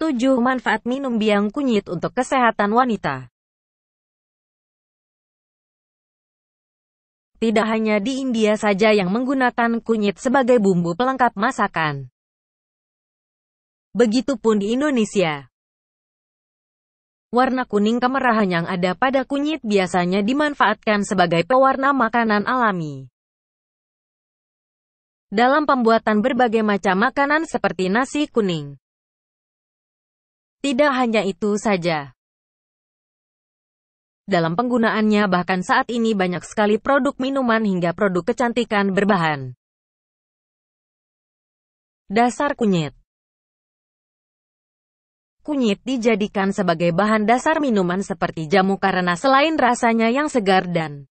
7. Manfaat minum biang kunyit untuk kesehatan wanita Tidak hanya di India saja yang menggunakan kunyit sebagai bumbu pelengkap masakan. Begitupun di Indonesia. Warna kuning kemerahan yang ada pada kunyit biasanya dimanfaatkan sebagai pewarna makanan alami. Dalam pembuatan berbagai macam makanan seperti nasi kuning, tidak hanya itu saja. Dalam penggunaannya bahkan saat ini banyak sekali produk minuman hingga produk kecantikan berbahan. Dasar kunyit Kunyit dijadikan sebagai bahan dasar minuman seperti jamu karena selain rasanya yang segar dan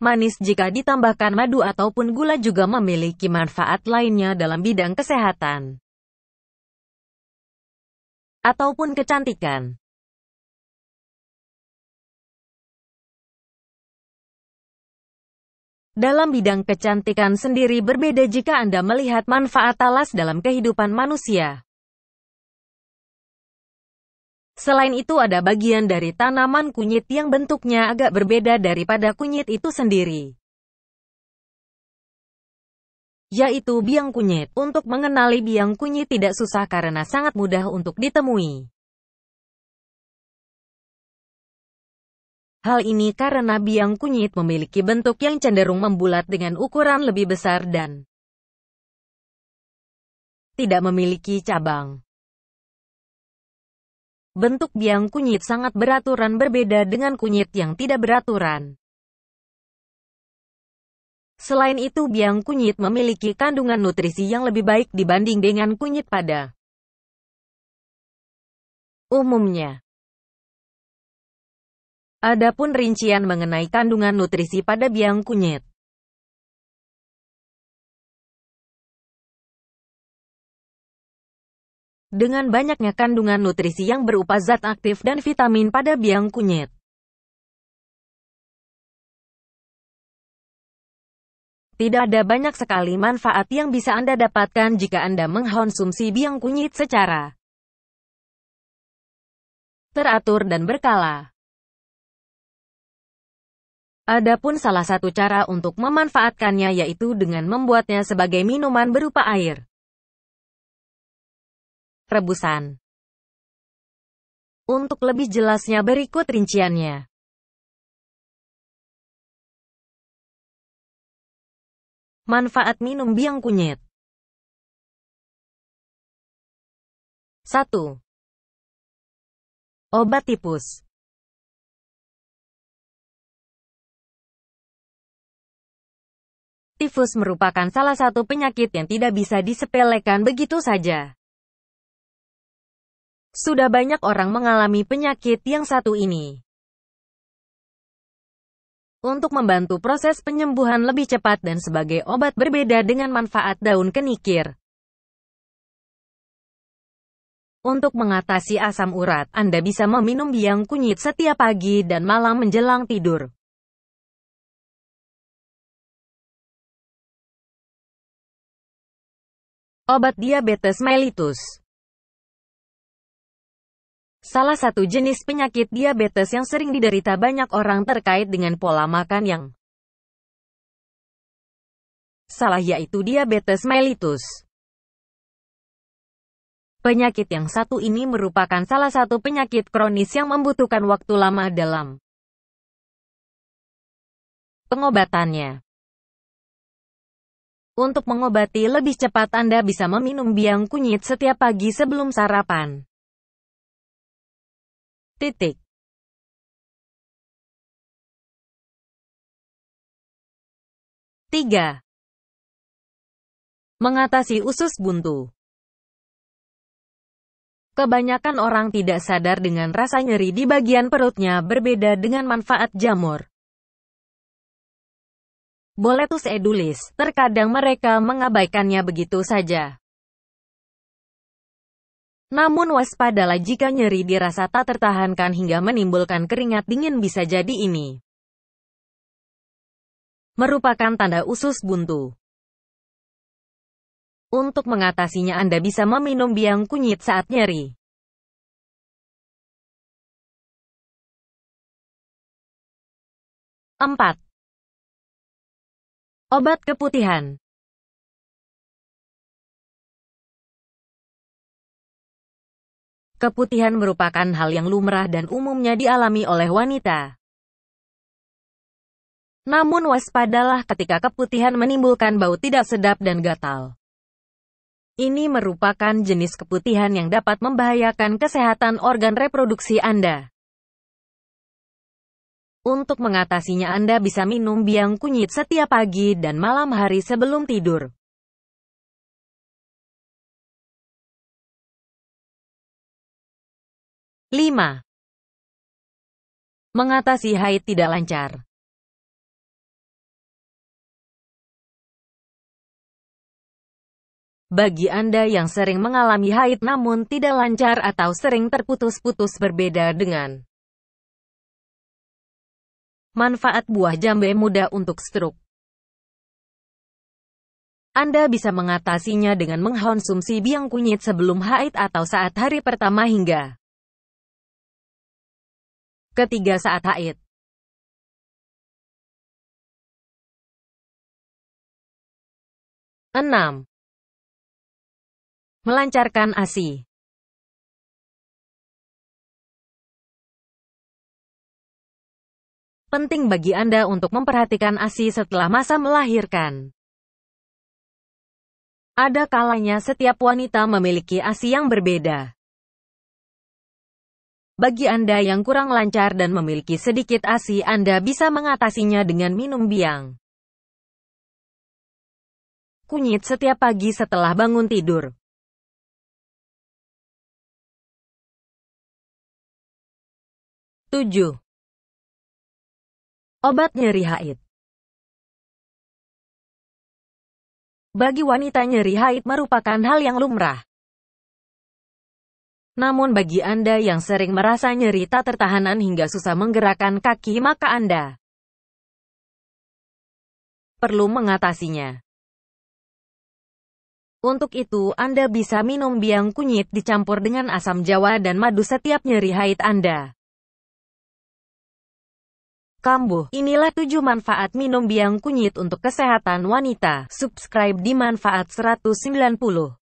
manis jika ditambahkan madu ataupun gula juga memiliki manfaat lainnya dalam bidang kesehatan ataupun kecantikan. Dalam bidang kecantikan sendiri berbeda jika Anda melihat manfaat talas dalam kehidupan manusia. Selain itu ada bagian dari tanaman kunyit yang bentuknya agak berbeda daripada kunyit itu sendiri yaitu biang kunyit. Untuk mengenali biang kunyit tidak susah karena sangat mudah untuk ditemui. Hal ini karena biang kunyit memiliki bentuk yang cenderung membulat dengan ukuran lebih besar dan tidak memiliki cabang. Bentuk biang kunyit sangat beraturan berbeda dengan kunyit yang tidak beraturan. Selain itu biang kunyit memiliki kandungan nutrisi yang lebih baik dibanding dengan kunyit pada umumnya. Adapun rincian mengenai kandungan nutrisi pada biang kunyit. Dengan banyaknya kandungan nutrisi yang berupa zat aktif dan vitamin pada biang kunyit, Tidak ada banyak sekali manfaat yang bisa Anda dapatkan jika Anda mengkonsumsi biang kunyit secara teratur dan berkala. Adapun salah satu cara untuk memanfaatkannya yaitu dengan membuatnya sebagai minuman berupa air rebusan. Untuk lebih jelasnya berikut rinciannya. Manfaat minum biang kunyit 1. Obat tipus Tifus merupakan salah satu penyakit yang tidak bisa disepelekan begitu saja. Sudah banyak orang mengalami penyakit yang satu ini untuk membantu proses penyembuhan lebih cepat dan sebagai obat berbeda dengan manfaat daun kenikir. Untuk mengatasi asam urat, Anda bisa meminum biang kunyit setiap pagi dan malam menjelang tidur. Obat diabetes mellitus Salah satu jenis penyakit diabetes yang sering diderita banyak orang terkait dengan pola makan yang salah yaitu diabetes mellitus. Penyakit yang satu ini merupakan salah satu penyakit kronis yang membutuhkan waktu lama dalam pengobatannya. Untuk mengobati lebih cepat Anda bisa meminum biang kunyit setiap pagi sebelum sarapan. Titik. Tiga. Mengatasi usus buntu. Kebanyakan orang tidak sadar dengan rasa nyeri di bagian perutnya berbeda dengan manfaat jamur. Boletus edulis, terkadang mereka mengabaikannya begitu saja. Namun waspadalah jika nyeri dirasa tak tertahankan hingga menimbulkan keringat dingin bisa jadi ini merupakan tanda usus buntu. Untuk mengatasinya Anda bisa meminum biang kunyit saat nyeri. Empat. Obat keputihan Keputihan merupakan hal yang lumrah dan umumnya dialami oleh wanita. Namun waspadalah ketika keputihan menimbulkan bau tidak sedap dan gatal. Ini merupakan jenis keputihan yang dapat membahayakan kesehatan organ reproduksi Anda. Untuk mengatasinya Anda bisa minum biang kunyit setiap pagi dan malam hari sebelum tidur. 5. Mengatasi haid tidak lancar. Bagi Anda yang sering mengalami haid namun tidak lancar atau sering terputus-putus berbeda dengan manfaat buah jambe muda untuk stroke. Anda bisa mengatasinya dengan mengkonsumsi biang kunyit sebelum haid atau saat hari pertama hingga Ketiga saat haid. Enam. Melancarkan ASI. Penting bagi Anda untuk memperhatikan ASI setelah masa melahirkan. Ada kalanya setiap wanita memiliki ASI yang berbeda. Bagi Anda yang kurang lancar dan memiliki sedikit ASI, Anda bisa mengatasinya dengan minum biang. Kunyit setiap pagi setelah bangun tidur. Tujuh. Obat nyeri haid Bagi wanita nyeri haid merupakan hal yang lumrah. Namun bagi Anda yang sering merasa nyeri tak tertahanan hingga susah menggerakkan kaki maka Anda perlu mengatasinya. Untuk itu, Anda bisa minum biang kunyit dicampur dengan asam jawa dan madu setiap nyeri haid Anda. Kambuh, inilah 7 manfaat minum biang kunyit untuk kesehatan wanita. Subscribe di Manfaat 190.